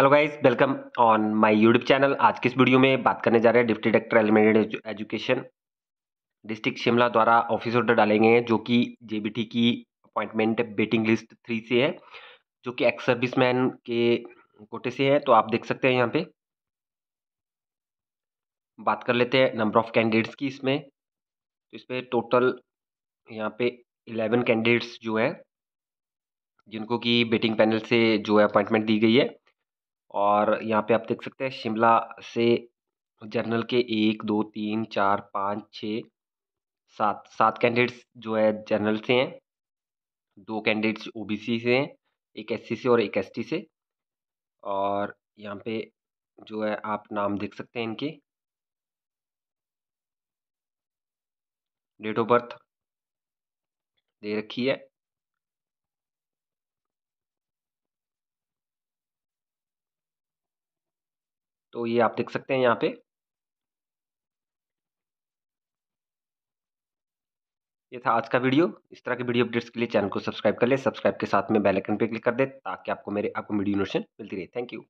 hello guys welcome on my YouTube channel आज के इस वीडियो में बात करने जा रहे हैं deputy director elementary education district Shimla द्वारा ऑफिस ऑर्डर डालेंगे जो कि जेबीटी की अपॉइंटमेंट वेटिंग लिस्ट थ्री से है जो कि एक्स सर्विसमैन के कोटे से है तो आप देख सकते हैं यहाँ पे बात कर लेते हैं नंबर ऑफ़ कैंडिडेट्स की इसमें तो इस पर टोटल यहाँ पे इलेवन कैंडिडेट्स जो है जिनको कि बेटिंग पैनल से जो है अपॉइंटमेंट दी गई है और यहाँ पे आप देख सकते हैं शिमला से जनरल के एक दो तीन चार पाँच छः सात सात कैंडिडेट्स जो है जनरल से हैं दो कैंडिडेट्स ओबीसी से हैं एक एससी से और एक एसटी से और यहाँ पे जो है आप नाम देख सकते हैं इनके डेट ऑफ बर्थ दे रखी है तो ये आप देख सकते हैं यहाँ पे ये था आज का वीडियो इस तरह के वीडियो अपडेट्स के लिए चैनल को सब्सक्राइब कर ले सब्सक्राइब के साथ में बेल आइकन पे क्लिक कर दे ताकि आपको मेरे आपको वीडियो नोटिफिकेशन मिलती रहे थैंक यू